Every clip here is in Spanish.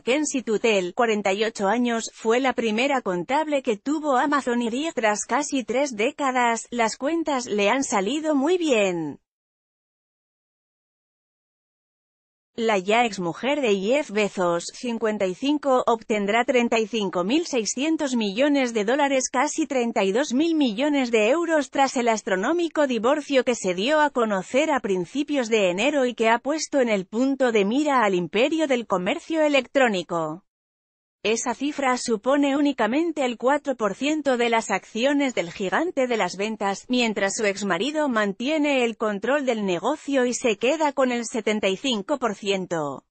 Mackenzie Tutel, 48 años, fue la primera contable que tuvo Amazon y tras casi tres décadas, las cuentas le han salido muy bien. La ya ex mujer de Jeff Bezos, 55, obtendrá 35.600 millones de dólares, casi mil millones de euros tras el astronómico divorcio que se dio a conocer a principios de enero y que ha puesto en el punto de mira al imperio del comercio electrónico. Esa cifra supone únicamente el 4% de las acciones del gigante de las ventas, mientras su exmarido mantiene el control del negocio y se queda con el 75%.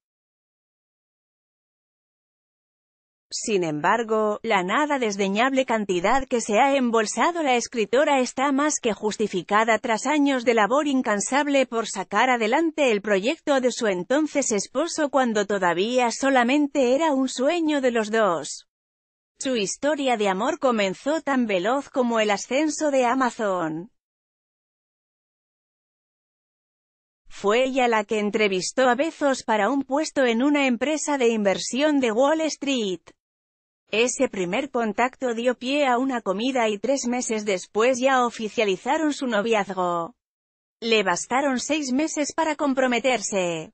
Sin embargo, la nada desdeñable cantidad que se ha embolsado la escritora está más que justificada tras años de labor incansable por sacar adelante el proyecto de su entonces esposo cuando todavía solamente era un sueño de los dos. Su historia de amor comenzó tan veloz como el ascenso de Amazon. Fue ella la que entrevistó a Bezos para un puesto en una empresa de inversión de Wall Street. Ese primer contacto dio pie a una comida y tres meses después ya oficializaron su noviazgo. Le bastaron seis meses para comprometerse.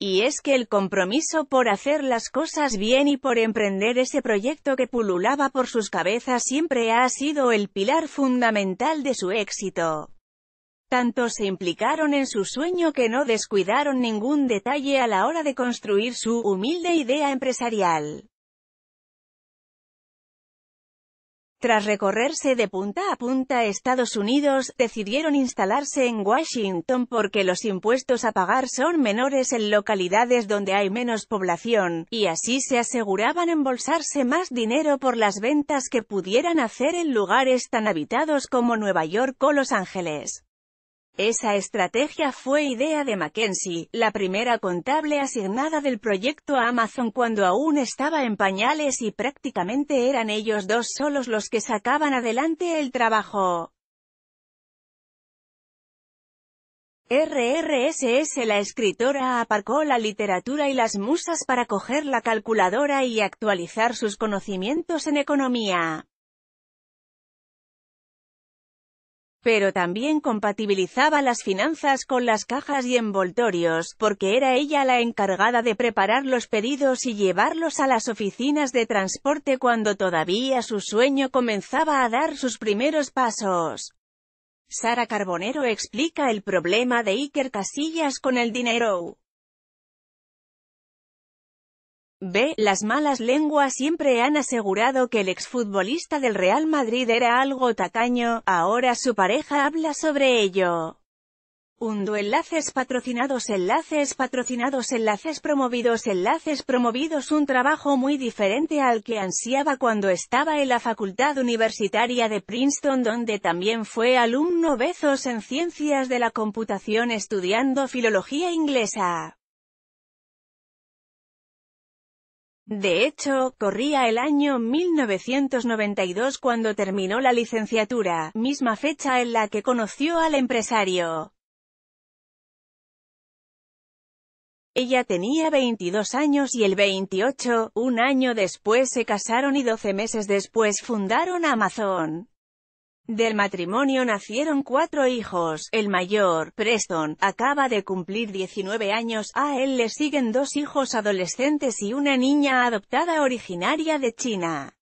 Y es que el compromiso por hacer las cosas bien y por emprender ese proyecto que pululaba por sus cabezas siempre ha sido el pilar fundamental de su éxito. Tanto se implicaron en su sueño que no descuidaron ningún detalle a la hora de construir su humilde idea empresarial. Tras recorrerse de punta a punta Estados Unidos, decidieron instalarse en Washington porque los impuestos a pagar son menores en localidades donde hay menos población, y así se aseguraban embolsarse más dinero por las ventas que pudieran hacer en lugares tan habitados como Nueva York o Los Ángeles. Esa estrategia fue idea de Mackenzie, la primera contable asignada del proyecto a Amazon cuando aún estaba en pañales y prácticamente eran ellos dos solos los que sacaban adelante el trabajo. RRSS La escritora aparcó la literatura y las musas para coger la calculadora y actualizar sus conocimientos en economía. pero también compatibilizaba las finanzas con las cajas y envoltorios, porque era ella la encargada de preparar los pedidos y llevarlos a las oficinas de transporte cuando todavía su sueño comenzaba a dar sus primeros pasos. Sara Carbonero explica el problema de Iker Casillas con el dinero. B. Las malas lenguas siempre han asegurado que el exfutbolista del Real Madrid era algo tacaño, ahora su pareja habla sobre ello. Undo enlaces patrocinados enlaces patrocinados enlaces promovidos enlaces promovidos un trabajo muy diferente al que ansiaba cuando estaba en la Facultad Universitaria de Princeton donde también fue alumno Bezos en Ciencias de la Computación estudiando Filología Inglesa. De hecho, corría el año 1992 cuando terminó la licenciatura, misma fecha en la que conoció al empresario. Ella tenía 22 años y el 28, un año después se casaron y 12 meses después fundaron Amazon. Del matrimonio nacieron cuatro hijos, el mayor, Preston, acaba de cumplir 19 años, a él le siguen dos hijos adolescentes y una niña adoptada originaria de China.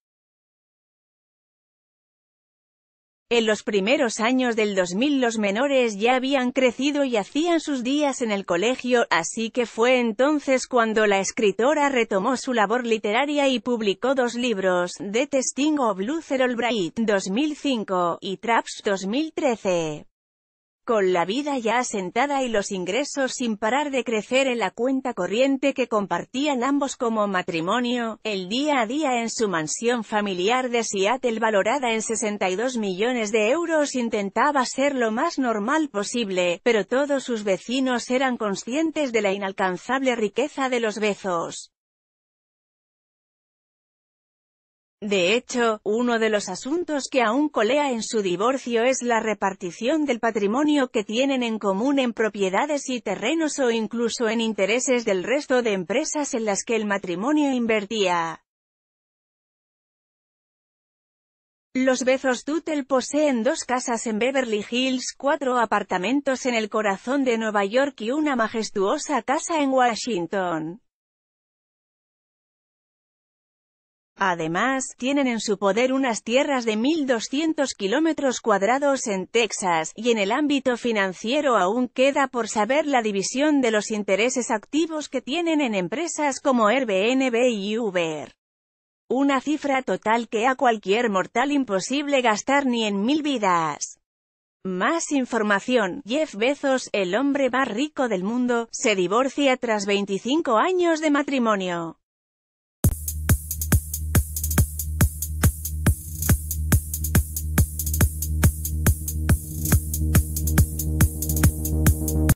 En los primeros años del 2000 los menores ya habían crecido y hacían sus días en el colegio, así que fue entonces cuando la escritora retomó su labor literaria y publicó dos libros, The Testing of Luther Albright, 2005, y Traps, 2013. Con la vida ya asentada y los ingresos sin parar de crecer en la cuenta corriente que compartían ambos como matrimonio, el día a día en su mansión familiar de Seattle valorada en 62 millones de euros intentaba ser lo más normal posible, pero todos sus vecinos eran conscientes de la inalcanzable riqueza de los Bezos. De hecho, uno de los asuntos que aún colea en su divorcio es la repartición del patrimonio que tienen en común en propiedades y terrenos o incluso en intereses del resto de empresas en las que el matrimonio invertía. Los Bezos Tuttle poseen dos casas en Beverly Hills, cuatro apartamentos en el corazón de Nueva York y una majestuosa casa en Washington. Además, tienen en su poder unas tierras de 1.200 kilómetros cuadrados en Texas, y en el ámbito financiero aún queda por saber la división de los intereses activos que tienen en empresas como Airbnb y Uber. Una cifra total que a cualquier mortal imposible gastar ni en mil vidas. Más información, Jeff Bezos, el hombre más rico del mundo, se divorcia tras 25 años de matrimonio.